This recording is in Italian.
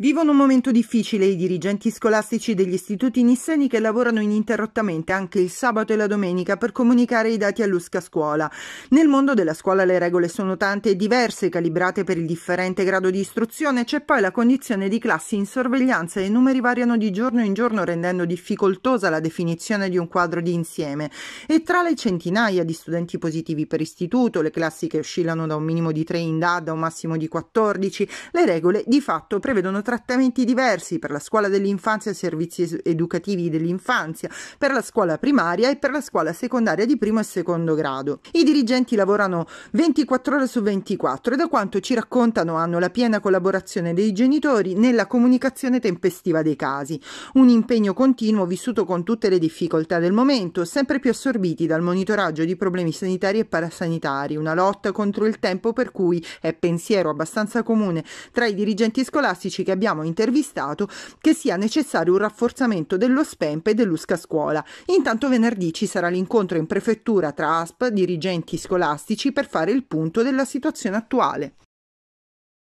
Vivono un momento difficile i dirigenti scolastici degli istituti nisseni che lavorano ininterrottamente anche il sabato e la domenica per comunicare i dati all'USCA scuola. Nel mondo della scuola le regole sono tante e diverse, calibrate per il differente grado di istruzione, c'è poi la condizione di classi in sorveglianza e i numeri variano di giorno in giorno rendendo difficoltosa la definizione di un quadro di insieme. E tra le centinaia di studenti positivi per istituto, le classi che oscillano da un minimo di 3 in DAD a un massimo di 14, le regole di fatto prevedono trattamenti diversi per la scuola dell'infanzia e servizi educativi dell'infanzia, per la scuola primaria e per la scuola secondaria di primo e secondo grado. I dirigenti lavorano 24 ore su 24 e da quanto ci raccontano hanno la piena collaborazione dei genitori nella comunicazione tempestiva dei casi, un impegno continuo vissuto con tutte le difficoltà del momento, sempre più assorbiti dal monitoraggio di problemi sanitari e parasanitari, una lotta contro il tempo per cui è pensiero abbastanza comune tra i dirigenti scolastici che abbiamo intervistato che sia necessario un rafforzamento dello SPEMP e dell'USCA Scuola. Intanto venerdì ci sarà l'incontro in prefettura tra ASP, dirigenti scolastici per fare il punto della situazione attuale.